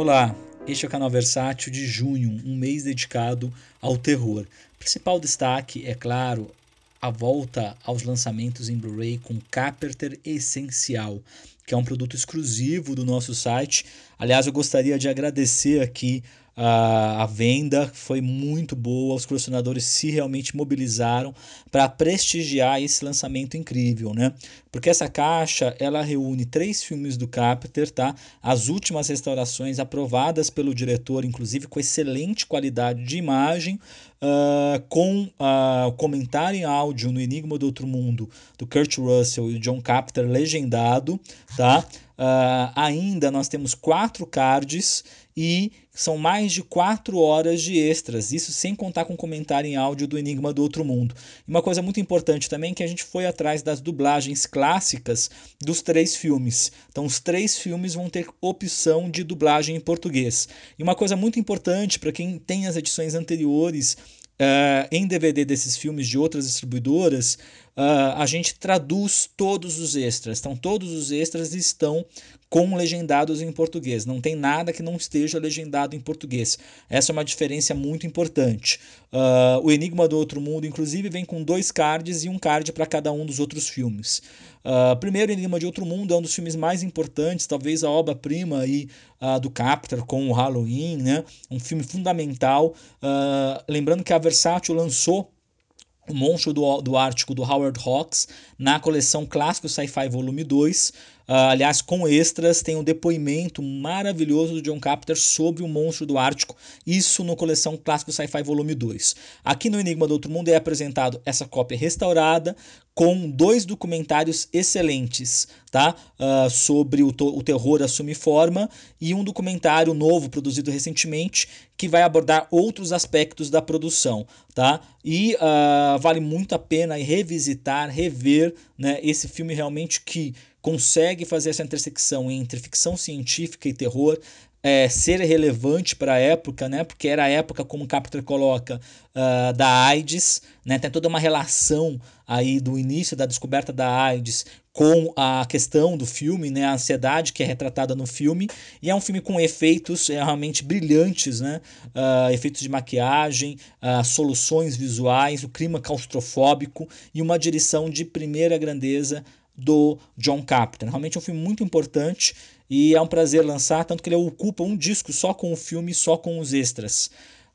Olá, este é o canal Versátil de junho, um mês dedicado ao terror. principal destaque, é claro, a volta aos lançamentos em Blu-ray com Capter Essencial, que é um produto exclusivo do nosso site. Aliás, eu gostaria de agradecer aqui a, a venda foi muito boa, os colecionadores se realmente mobilizaram para prestigiar esse lançamento incrível, né? Porque essa caixa, ela reúne três filmes do Capter tá? As últimas restaurações aprovadas pelo diretor, inclusive com excelente qualidade de imagem, Uh, com ah, o uh, comentário em áudio no Enigma do Outro Mundo do Kurt Russell e John Capter legendado, tá? Uh, ainda nós temos quatro cards e são mais de 4 horas de extras, isso sem contar com comentário em áudio do Enigma do Outro Mundo. Uma coisa muito importante também é que a gente foi atrás das dublagens clássicas dos três filmes. Então os três filmes vão ter opção de dublagem em português. E uma coisa muito importante para quem tem as edições anteriores uh, em DVD desses filmes de outras distribuidoras, uh, a gente traduz todos os extras. Então, todos os extras estão com legendados em português. Não tem nada que não esteja legendado em português. Essa é uma diferença muito importante. Uh, o Enigma do Outro Mundo, inclusive, vem com dois cards e um card para cada um dos outros filmes. Uh, primeiro, Enigma de Outro Mundo é um dos filmes mais importantes, talvez a obra-prima aí uh, do capter com o Halloween, né? Um filme fundamental. lembrando que a Versátil lançou o Monstro do, do Ártico, do Howard Hawks, na coleção Clássico Sci-Fi Volume 2, ah, aliás, com extras, tem um depoimento maravilhoso do John Carpenter sobre o monstro do Ártico, isso no coleção Clássico Sci-Fi Volume 2. Aqui no Enigma do Outro Mundo é apresentado essa cópia restaurada com dois documentários excelentes, tá? Uh, sobre o, o terror assume forma e um documentário novo produzido recentemente que vai abordar outros aspectos da produção, tá? E uh, vale muito a pena revisitar, rever, né? Esse filme realmente que consegue fazer essa intersecção entre ficção científica e terror, é, ser relevante para a época, né? Porque era a época, como o Captor coloca, uh, da AIDS, né? Tem toda uma relação aí do início da descoberta da AIDS com a questão do filme, né? A ansiedade que é retratada no filme e é um filme com efeitos é, realmente brilhantes, né? Uh, efeitos de maquiagem, uh, soluções visuais, o clima claustrofóbico e uma direção de primeira grandeza do John Carpenter. Realmente é um filme muito importante e é um prazer lançar, tanto que ele ocupa um disco só com o filme, só com os extras.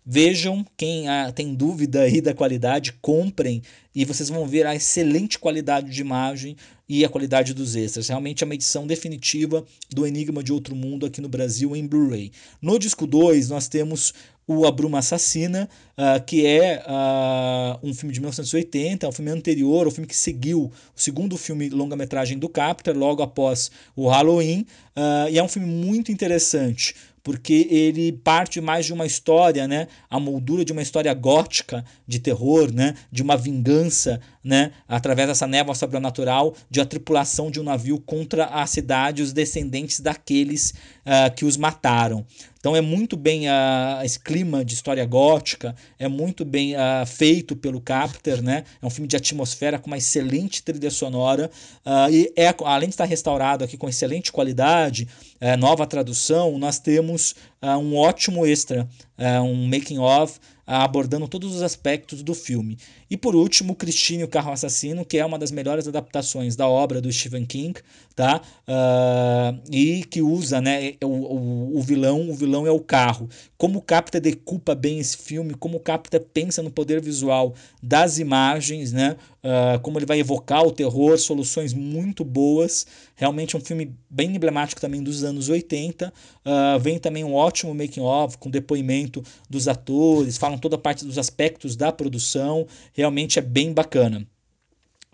Vejam quem ah, tem dúvida aí da qualidade, comprem e vocês vão ver a excelente qualidade de imagem e a qualidade dos extras. Realmente é uma edição definitiva do Enigma de Outro Mundo aqui no Brasil em Blu-ray. No disco 2, nós temos o A Bruma Assassina, uh, que é uh, um filme de 1980, é um filme anterior, o é um filme que seguiu o segundo filme longa-metragem do Capita, logo após o Halloween, uh, e é um filme muito interessante porque ele parte mais de uma história, né? A moldura de uma história gótica de terror, né? De uma vingança, né? Através dessa névoa sobrenatural, de a tripulação de um navio contra a cidade e os descendentes daqueles uh, que os mataram. Então é muito bem uh, esse clima de história gótica, é muito bem uh, feito pelo Carpenter, né? É um filme de atmosfera com uma excelente trilha sonora uh, e é, além de estar restaurado aqui com excelente qualidade, eh, nova tradução, nós temos ah, um ótimo extra, ah, um making of, ah, abordando todos os aspectos do filme. E por último, Christine, o Carro Assassino, que é uma das melhores adaptações da obra do Stephen King, tá? Uh, e que usa, né, o, o, o, vilão, o vilão é o carro. Como o Capta decupa bem esse filme, como o Capta pensa no poder visual das imagens, né? Uh, como ele vai evocar o terror, soluções muito boas. Realmente um filme bem emblemático também dos anos 80. Uh, vem também um ótimo ótimo making of com depoimento dos atores, falam toda a parte dos aspectos da produção, realmente é bem bacana.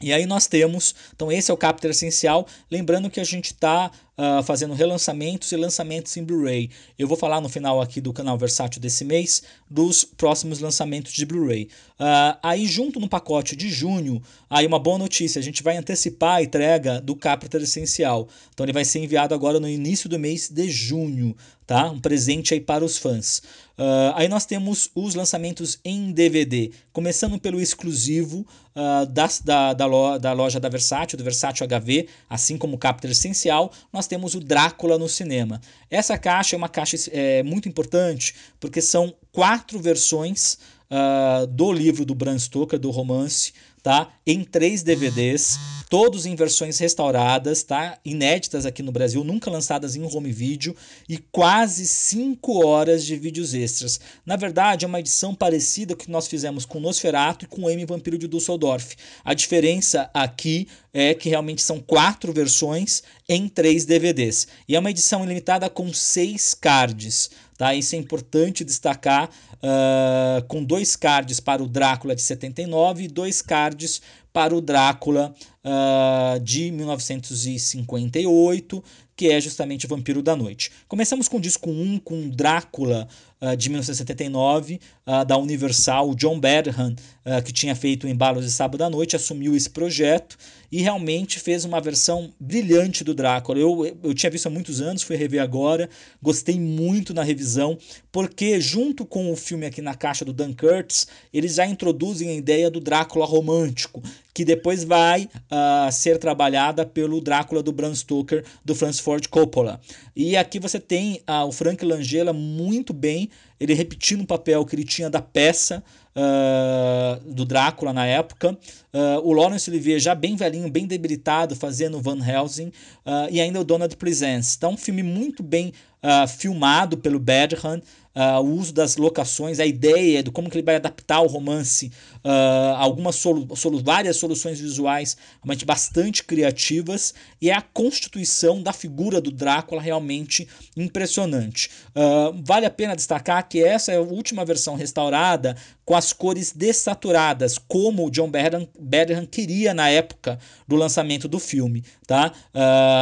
E aí nós temos, então esse é o Capter Essencial, lembrando que a gente está uh, fazendo relançamentos e lançamentos em Blu-ray. Eu vou falar no final aqui do canal Versátil desse mês dos próximos lançamentos de Blu-ray. Uh, aí, junto no pacote de junho, aí uma boa notícia: a gente vai antecipar a entrega do Captor Essencial. Então, ele vai ser enviado agora no início do mês de junho, tá? Um presente aí para os fãs. Uh, aí nós temos os lançamentos em DVD, começando pelo exclusivo uh, das, da, da, lo, da, loja da Versátil, do Versátil HV, assim como o Captor Essencial, nós temos o Drácula no cinema. Essa caixa é uma caixa é, muito importante porque são quatro versões uh, do livro do Bram Stoker, do romance tá? Em três DVDs, todos em versões restauradas, tá? Inéditas aqui no Brasil, nunca lançadas em home video e quase 5 horas de vídeos extras. Na verdade, é uma edição parecida com que nós fizemos com Nosferato e com M Vampiro de Dusseldorf. A diferença aqui é que realmente são quatro versões em três DVDs. E é uma edição limitada com seis cards. Tá? Isso é importante destacar uh, com dois cards para o Drácula de 79 e dois cards para o Drácula uh, de 1958, que é justamente o Vampiro da Noite. Começamos com o disco 1, com Drácula ah, de 1979 uh, ah, da Universal, John Berhan, uh, que tinha feito o Embalos de Sábado à Noite, assumiu esse projeto e realmente fez uma versão brilhante do Drácula. Eu, eu tinha visto há muitos anos, fui rever agora, gostei muito na revisão, porque junto com o filme aqui na caixa do Dan Curtis, eles já introduzem a ideia do Drácula romântico, que depois vai uh, ser trabalhada pelo Drácula do Bram Stoker, do Francis Ford Coppola. E aqui você tem uh, o Frank Langella muito bem ele repetindo o papel que ele tinha da peça uh, do Drácula na época. Uh, o Lawrence Olivier já bem velhinho, bem debilitado, fazendo Van Helsing, uh, e ainda o Donald Pleasence. Então, um filme muito bem uh, filmado pelo Bedran, uh, o uso das locações, a ideia do como que ele vai adaptar o romance, uh, algumas solu solu várias soluções visuais bastante criativas, e a constituição da figura do Drácula realmente impressionante. Uh, vale a pena destacar que essa é a última versão restaurada, com as cores dessaturadas, como o John Badham, queria na época do lançamento do filme, tá?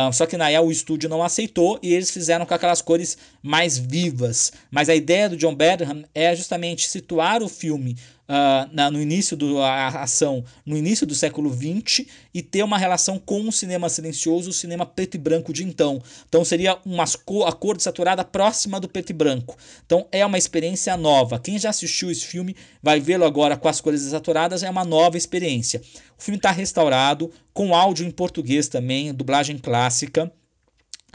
Uh, só que na o estúdio não aceitou e eles fizeram com aquelas cores mais vivas. Mas a ideia do John Badham é justamente situar o filme uh, na, no início da ação, no início do século XX, e ter uma relação com o cinema silencioso, o cinema preto e branco de então. Então seria uma cor a cor saturada próxima do preto e branco. Então é uma experiência nova. Quem já assistiu esse filme vai vê-lo agora com as cores saturadas, é uma nova experiência. O filme está restaurado, com áudio em português também, dublagem clássica.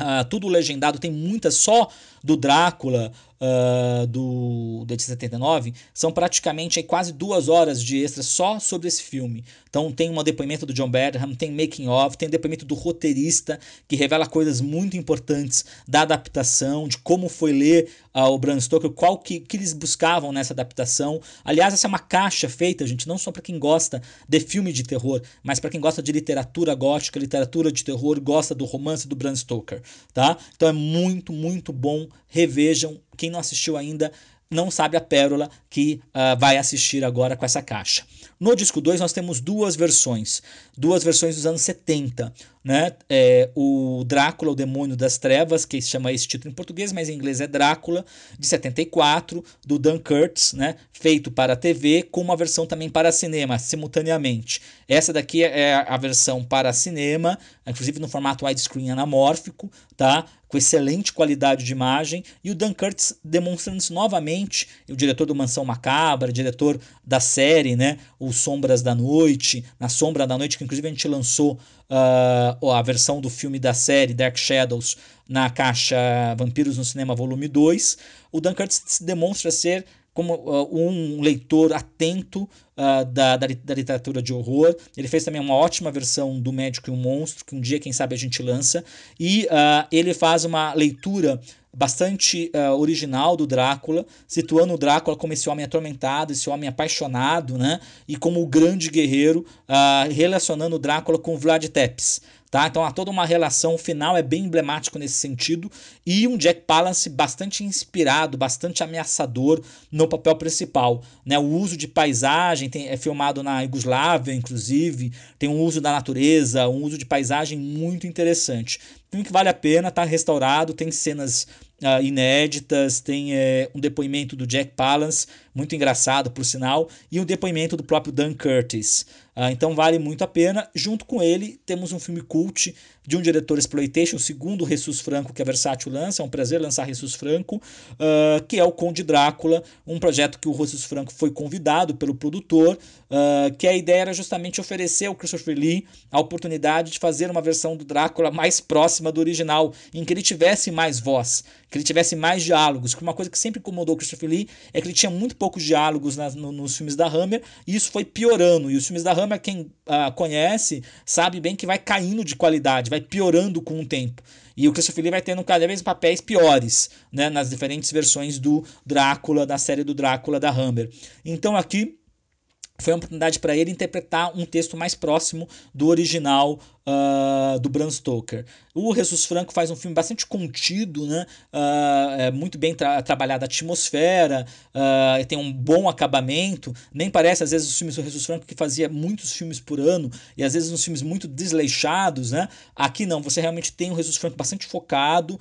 Uh, tudo legendado, tem muitas, só do Drácula, uh, do de 79, são praticamente aí, quase duas horas de extra só sobre esse filme. Então tem um depoimento do John Badham, tem making of, tem depoimento do roteirista que revela coisas muito importantes da adaptação, de como foi ler uh, o Bram Stoker, qual que, que eles buscavam nessa adaptação. Aliás, essa é uma caixa feita, gente, não só para quem gosta de filme de terror, mas para quem gosta de literatura gótica, literatura de terror, gosta do romance do Bram Stoker, tá? Então é muito, muito bom revejam. Quem não assistiu ainda, não sabe a pérola que uh, vai assistir agora com essa caixa. No disco 2 nós temos duas versões, duas versões dos anos 70, né? É, o Drácula, o Demônio das Trevas, que se chama esse título em português, mas em inglês é Drácula, de 74, do Dan Kurtz, né? Feito para TV, com uma versão também para cinema, simultaneamente. Essa daqui é a versão para cinema, inclusive no formato widescreen anamórfico, tá? com excelente qualidade de imagem, e o Dan Kurtz demonstrando-se novamente, o diretor do Mansão Macabra, diretor da série, né, o Sombras da Noite, na Sombra da Noite, que inclusive a gente lançou uh, a versão do filme da série Dark Shadows na caixa Vampiros no Cinema Volume 2, o Dan se demonstra ser como uh, um leitor atento uh, da, da, da, literatura de horror. Ele fez também uma ótima versão do Médico e o Monstro, que um dia, quem sabe, a gente lança. E uh, ele faz uma leitura bastante original do Drácula, situando o Drácula como esse homem atormentado, esse homem apaixonado, né? E como o grande guerreiro, relacionando o Drácula com Vlad Tepes. Tá? Então há toda uma relação, o final é bem emblemático nesse sentido, e um Jack Palance bastante inspirado, bastante ameaçador no papel principal. Né? O uso de paisagem tem, é filmado na Iugoslávia, inclusive, tem um uso da natureza, um uso de paisagem muito interessante. Filme que vale a pena, tá restaurado, tem cenas uh, inéditas, tem eh, um depoimento do Jack Palance muito engraçado, por sinal, e o depoimento do próprio Dan Curtis. Ah, então vale muito a pena. Junto com ele, temos um filme cult de um diretor exploitation, o segundo Ressus Franco que a Versátil lança. É um prazer lançar Ressus Franco, ah, que é o Conde Drácula, um projeto que o Ressus Franco foi convidado pelo produtor, ah, que a ideia era justamente oferecer ao Christopher Lee a oportunidade de fazer uma versão do Drácula mais próxima do original, em que ele tivesse mais voz, que ele tivesse mais diálogos. uma coisa que sempre incomodou o Christopher Lee é que ele tinha muito poucos diálogos nas, no, nos filmes da Hammer, e isso foi piorando. E os filmes da Hammer, quem uh, conhece, sabe bem que vai caindo de qualidade, vai piorando com o tempo. E o Christopher Lee vai tendo cada vez papéis piores, né, nas diferentes versões do Drácula, da série do Drácula da Hammer. Então aqui foi uma oportunidade para ele interpretar um texto mais próximo do original uh, do Bram Stoker. O Jesus Franco faz um filme bastante contido, né? Uh, é muito bem tra trabalhada a atmosfera, uh, tem um bom acabamento. Nem parece, às vezes, os filmes do Jesus Franco, que fazia muitos filmes por ano, e às vezes uns filmes muito desleixados. Né? Aqui não, você realmente tem o Jesus Franco bastante focado,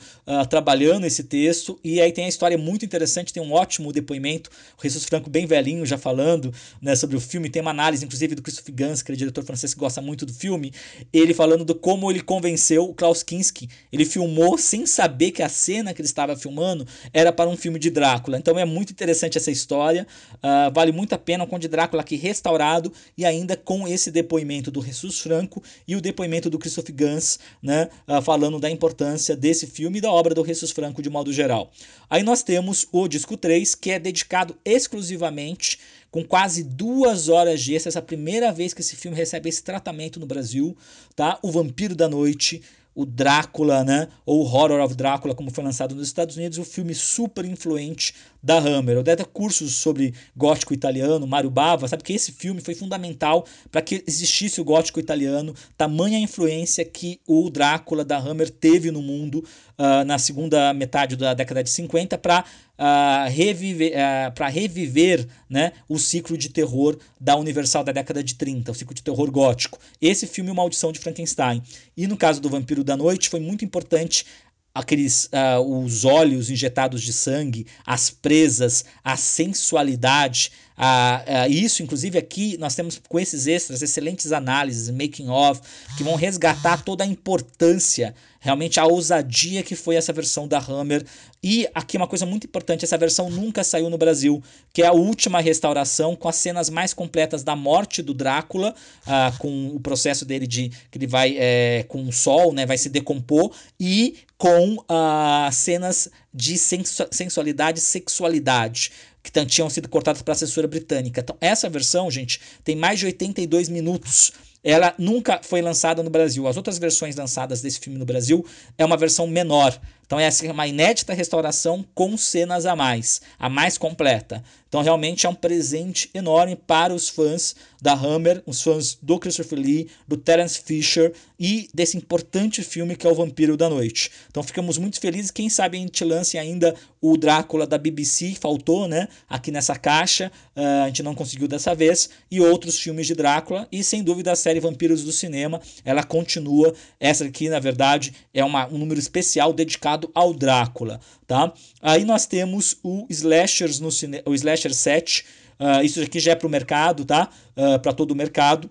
trabalhando esse texto, e aí tem a história muito interessante, tem um ótimo depoimento, o Jesus Franco bem velhinho já falando né, sobre o filme, tem uma análise, inclusive, do Christophe Gans, que é diretor francês que gosta muito do filme, ele falando do como ele convenceu o Klaus Kinski. Ele filmou sem saber que a cena que ele estava filmando era para um filme de Drácula. Então é muito interessante essa história, uh, vale muito a pena, o Conde Drácula aqui restaurado e ainda com esse depoimento do Jesus Franco e o depoimento do Christophe Gans, né, uh, falando da importância desse filme e da obra do Jesus Franco de modo geral. Aí nós temos o disco 3, que é dedicado exclusivamente com quase duas horas de extra. Essa é a primeira vez que esse filme recebe esse tratamento no Brasil, tá? O Vampiro da Noite, o Drácula, né? Ou Horror of Drácula, como foi lançado nos Estados Unidos, um filme super influente da Hammer. Eu dei até cursos sobre gótico italiano, Mario Bava, sabe que esse filme foi fundamental para que existisse o gótico italiano, tamanha influência que o Drácula da Hammer teve no mundo uh, na segunda metade da década de 50 para uh, reviver, uh, ah, para reviver né, o ciclo de terror da Universal da década de 30, o ciclo de terror gótico. Esse filme, Uma Audição de Frankenstein. E no caso do Vampiro da Noite, foi muito importante aqueles uh, os olhos injetados de sangue, as presas, a sensualidade. Uh, uh, isso, inclusive, aqui nós temos com esses extras excelentes análises, making of, que vão resgatar toda a importância, realmente a ousadia que foi essa versão da Hammer. E aqui uma coisa muito importante: essa versão nunca saiu no Brasil, que é a última restauração com as cenas mais completas da morte do Drácula, ah, com o processo dele de que ele vai é, com o sol, né, vai se decompor e com uh, cenas de sensualidade e sexualidade que tinham sido cortadas para a censura britânica. Então, essa versão, gente, tem mais de 82 minutos. Ela nunca foi lançada no Brasil. As outras versões lançadas desse filme no Brasil é uma versão menor, então essa é uma inédita restauração com cenas a mais, a mais completa. Então realmente é um presente enorme para os fãs da Hammer, os fãs do Christopher Lee, do Terence Fisher e desse importante filme que é O Vampiro da Noite. Então ficamos muito felizes, quem sabe a gente lance ainda o Drácula da BBC, faltou, né? Aqui nessa caixa, uh, a gente não conseguiu dessa vez, e outros filmes de Drácula e sem dúvida a série Vampiros do Cinema, ela continua. Essa aqui, na verdade, é uma, um número especial dedicado ao Drácula, tá? Aí nós temos o Slashers no cine... o Slasher 7, uh, ah, isso aqui já é para o mercado, tá? Uh, ah, para todo o mercado.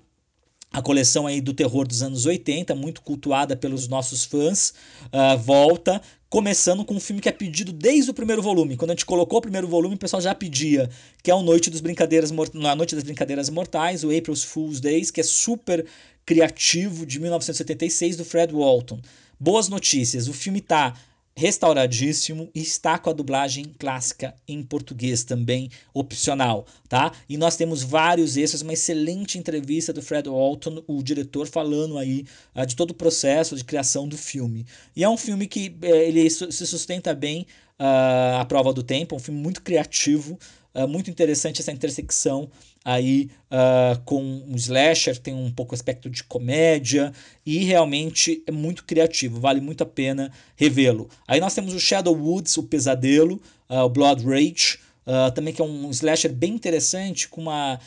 A coleção aí do terror dos anos 80, muito cultuada pelos nossos fãs, uh, volta, começando com um filme que é pedido desde o primeiro volume. Quando a gente colocou o primeiro volume, o pessoal já pedia, que é o Noite dos Brincadeiras Noite das Brincadeiras Mortais, o April's Fool's Days, que é super criativo de 1976 do Fred Walton. Boas notícias, o filme tá restauradíssimo e está com a dublagem clássica em português também opcional, tá? E nós temos vários extras, uma excelente entrevista do Fred Walton, o diretor falando aí uh, de todo o processo de criação do filme. E é um filme que eh, ele se sustenta bem uh, ah, à prova do tempo, é um filme muito criativo, uh, muito interessante essa intersecção aí uh, com um slasher, tem um pouco aspecto de comédia e realmente é muito criativo, vale muito a pena revê-lo. Aí nós temos o Shadow Woods, o Pesadelo, uh, o Blood Rage, uh, também que é um slasher bem interessante, com uma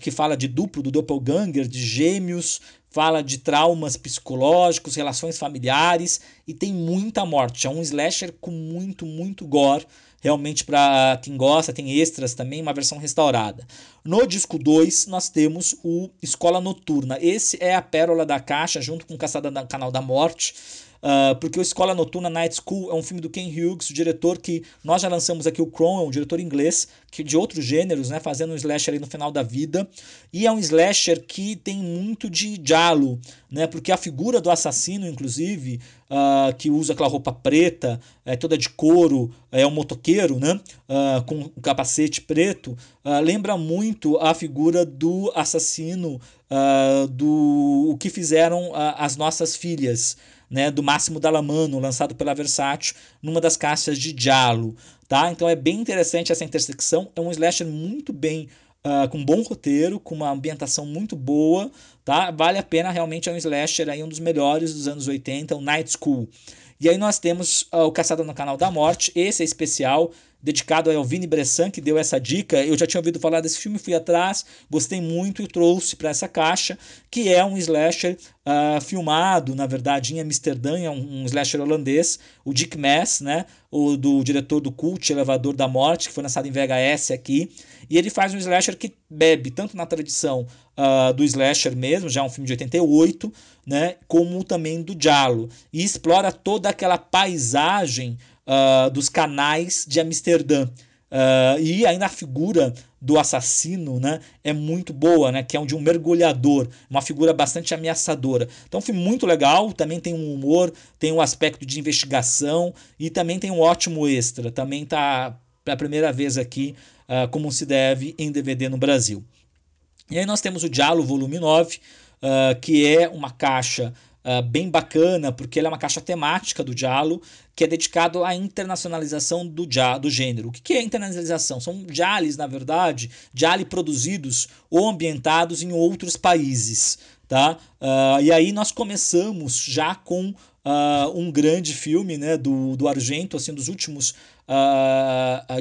que fala de duplo, do doppelganger, de gêmeos, fala de traumas psicológicos, relações familiares e tem muita morte. É um slasher com muito, muito gore. Realmente, para quem gosta, tem extras também, uma versão restaurada. No disco 2, nós temos o Escola Noturna. Esse é a pérola da caixa, junto com Caçada do Canal da Morte Uh, porque o Escola Noturna Night School é um filme do Ken Hughes, o diretor que nós já lançamos aqui, o Kron, é um diretor inglês que de outros gêneros, né, fazendo um slasher no final da vida. E é um slasher que tem muito de diálogo, né, porque a figura do assassino, inclusive, uh, que usa aquela roupa preta, é, toda de couro, é um motoqueiro, né, uh, com um capacete preto, lembra muito a figura do assassino do O que fizeram as nossas filhas né, do Máximo Dalamano, lançado pela Versátil, numa das caixas de Diallo. Tá? Então é bem interessante essa intersecção. É um slasher muito bem Uh, com um bom roteiro, com uma ambientação muito boa, tá? Vale a pena, realmente é um slasher aí, um dos melhores dos anos 80, o Night School. E aí nós temos uh, o Caçada no Canal da Morte, esse é especial, dedicado ao Vini Bressan, que deu essa dica. Eu já tinha ouvido falar desse filme, fui atrás, gostei muito e trouxe para essa caixa, que é um slasher uh, filmado, na verdade, em Amsterdã, é um, um slasher holandês, o Dick Mass, né? O do diretor do Cult Elevador da Morte, que foi lançado em VHS aqui. E ele faz um slasher que bebe tanto na tradição uh, do slasher mesmo, já é um filme de 88, né? Como também do Diallo. E explora toda aquela paisagem ah, dos canais de Amsterdã. Uh, e ainda a figura do assassino né, é muito boa, né, que é de um mergulhador, uma figura bastante ameaçadora. Então, um filme muito legal, também tem um humor, tem um aspecto de investigação e também tem um ótimo extra. Também está pela primeira vez aqui, uh, como se deve, em DVD no Brasil. E aí nós temos o Diálogo, volume 9, uh, que é uma caixa uh, bem bacana, porque ele é uma caixa temática do Dialo que é dedicado à internacionalização do, dia do gênero. O que, que é internacionalização? São jales, na verdade, jale produzidos ou ambientados em outros países. Tá? Uh, e aí nós começamos já com uh, um grande filme né, do, do Argento, assim, dos últimos uh,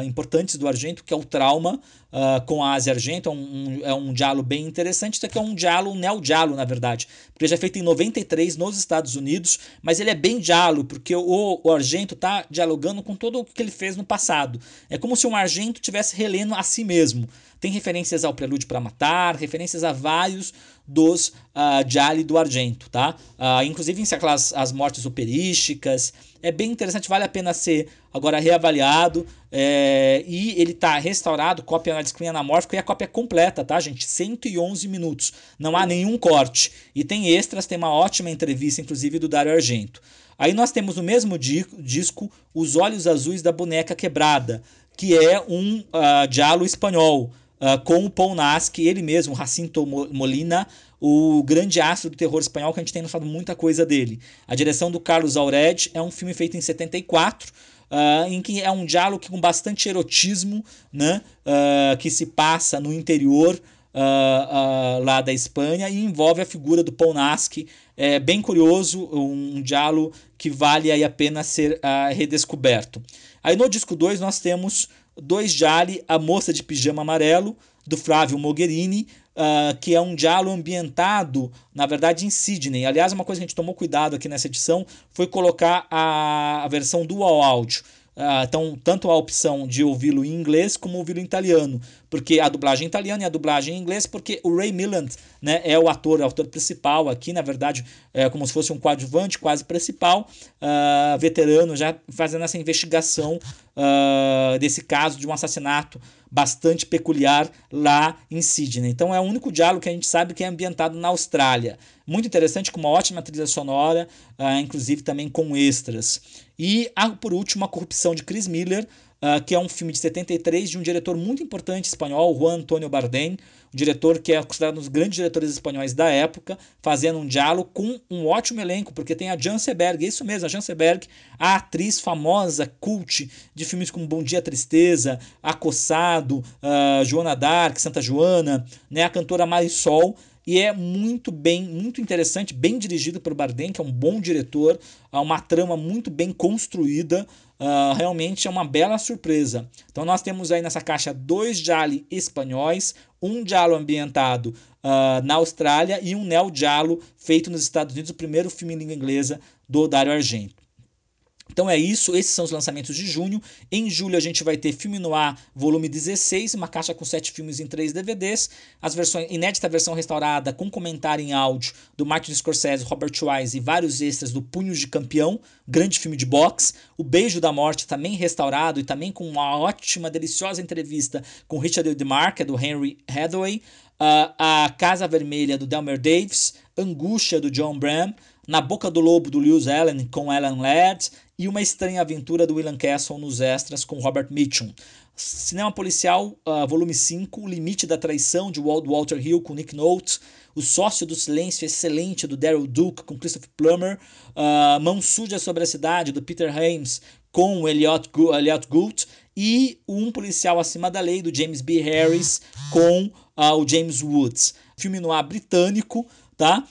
uh, importantes do Argento, que é o Trauma uh, com a Ásia Argento. É um, um, é um diálogo bem interessante, isso aqui é um diálogo, um neo-diálogo, na verdade, porque ele já é feito em 93 nos Estados Unidos, mas ele é bem diálogo, porque o, o Argento está dialogando com todo o que ele fez no passado. É como se um Argento tivesse relendo a si mesmo. Tem referências ao Prelúdio para Matar, referências a vários dos uh, ah, Gialli do Argento, tá? Uh, inclusive em aquelas as mortes operísticas. É bem interessante, vale a pena ser agora reavaliado. É, e ele tá restaurado, cópia na disciplina anamórfica e a cópia é completa, tá, gente? 111 minutos. Não há nenhum corte. E tem extras, tem uma ótima entrevista, inclusive, do Dario Argento. Aí nós temos no mesmo disco Os Olhos Azuis da Boneca Quebrada, que é um uh, diálogo espanhol uh, com o Paul Nasky, ele mesmo, Jacinto Molina, o grande astro do terror espanhol, que a gente tem lançado muita coisa dele. A direção do Carlos Aured é um filme feito em 74, Uh, ah, em que é um diálogo com bastante erotismo, né, uh, que se passa no interior uh, lá da Espanha e envolve a figura do Paul Nasky. É bem curioso, um, um diálogo que vale aí a pena ser redescoberto. Aí no disco 2 nós temos Dois Jali, A Moça de Pijama Amarelo, do Flávio Mogherini, uh, que é um diálogo ambientado, na verdade, em Sydney. Aliás, uma coisa que a gente tomou cuidado aqui nessa edição foi colocar a, a versão dual áudio. Uh, ah, então, tanto a opção de ouvi-lo em inglês como ouvi-lo em italiano, porque a dublagem italiana e a dublagem em inglês, porque o Ray Milland né, é o ator, o ator principal aqui, na verdade, é como se fosse um coadjuvante quase principal, uh, veterano, já fazendo essa investigação uh, desse caso de um assassinato bastante peculiar lá em Sydney. Então é o único diálogo que a gente sabe que é ambientado na Austrália. Muito interessante, com uma ótima trilha sonora, uh, inclusive também com extras. E, por último, a corrupção de Chris Miller, ah, que é um filme de 73 de um diretor muito importante espanhol, Juan Antonio Bardem, um diretor que é considerado um dos grandes diretores espanhóis da época, fazendo um diálogo com um ótimo elenco, porque tem a Jan Seberg, isso mesmo, a Jan Seberg, a atriz famosa, cult, de filmes como Bom Dia Tristeza, Acossado, uh, Joana Dark, Santa Joana, né, a cantora Marisol, e é muito bem, muito interessante, bem dirigido pelo Bardem, que é um bom diretor, há é uma trama muito bem construída, uh, realmente é uma bela surpresa. Então nós temos aí nessa caixa dois Jali espanhóis, um Jalo ambientado uh, na Austrália e um Neo Jalo feito nos Estados Unidos, o primeiro filme em língua inglesa do Dario Argento. Então é isso, esses são os lançamentos de junho. Em julho a gente vai ter Filme Noir volume 16, uma caixa com sete filmes em três DVDs, as versões inédita versão restaurada com comentário em áudio do Martin Scorsese, Robert Wise e vários extras do Punhos de Campeão, grande filme de boxe, O Beijo da Morte também restaurado e também com uma ótima, deliciosa entrevista com Richard Widmark, do Henry Hathaway, uh, A Casa Vermelha do Delmer Davis, Angústia do John Bram, na Boca do Lobo, do Lewis Allen, com Alan Ladd, e Uma Estranha Aventura do William Castle nos extras com Robert Mitchum. Cinema Policial, uh, volume 5, O Limite da Traição, de Walter Hill com Nick Nolte. O Sócio do Silêncio, excelente, do Daryl Duke com Christopher Plummer. Uh, Mão Suja sobre a Cidade, do Peter Hames com Elliot, Go Elliot Gould. E Um Policial Acima da Lei, do James B. Harris com uh, o James Woods. Filme no ar britânico, tá?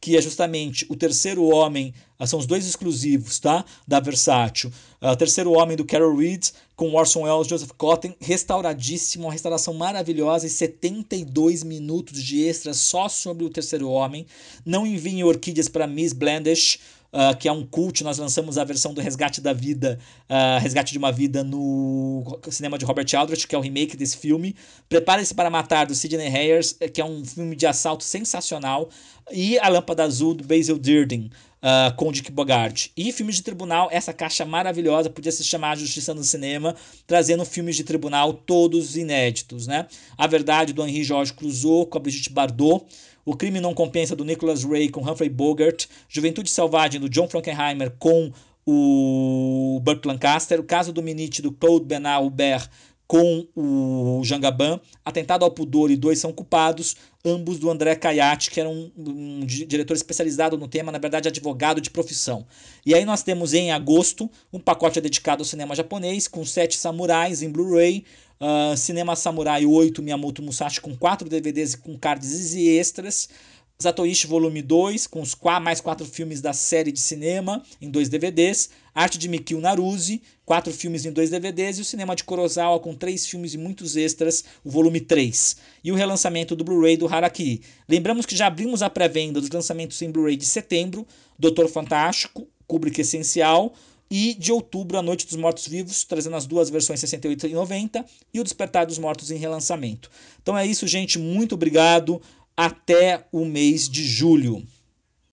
que é justamente o terceiro homem ah, são os dois exclusivos, tá? Da Versátil. Uh, Terceiro Homem do Carol Reed, com Orson Welles e Joseph Cotten, restauradíssimo, uma restauração maravilhosa e 72 minutos de extras só sobre o Terceiro Homem. Não enviem orquídeas para Miss Blandish uh, que é um culto. Nós lançamos a versão do Resgate da Vida, uh, Resgate de uma Vida, no cinema de Robert Aldrich, que é o remake desse filme. Prepare-se para Matar, do Sidney Harris, eh, que é um filme de assalto sensacional. E A Lâmpada Azul, do Basil Dearden. Uh, ah, com Dick Bogart. E filmes de tribunal, essa caixa maravilhosa podia se chamar Justiça no Cinema, trazendo filmes de tribunal todos inéditos, né? A Verdade do Henri Jorge cruzou com a Brigitte Bardot, o Crime Não Compensa do Nicholas Ray com Humphrey Bogart, Juventude Selvagem do John Frankenheimer com o Burt Lancaster, O Caso do Minite do Claude Bernard Hubert com o Jean Gabin, Atentado ao Pudor e Dois São Culpados, ambos do André Caiate, que era um, um, diretor especializado no tema, na verdade advogado de profissão. E aí nós temos em agosto um pacote dedicado ao cinema japonês, com sete samurais em Blu-ray, Uh, Cinema Samurai 8 Miyamoto Musashi com 4 DVDs com cards e extras. Zatoichi Volume 2, com os qu mais quatro filmes da série de cinema em dois DVDs, Arte de Mikio Naruse, quatro filmes em dois DVDs, e o Cinema de Kurosawa, com três filmes e muitos extras, o volume 3, e o relançamento do Blu-ray do Harakiri. Lembramos que já abrimos a pré-venda dos lançamentos em Blu-ray de setembro, Doutor Fantástico, Kubrick Essencial, e de outubro A Noite dos Mortos Vivos, trazendo as duas versões 68 e 90 e O Despertar dos Mortos em relançamento. Então é isso, gente, muito obrigado. Até o mês de julho.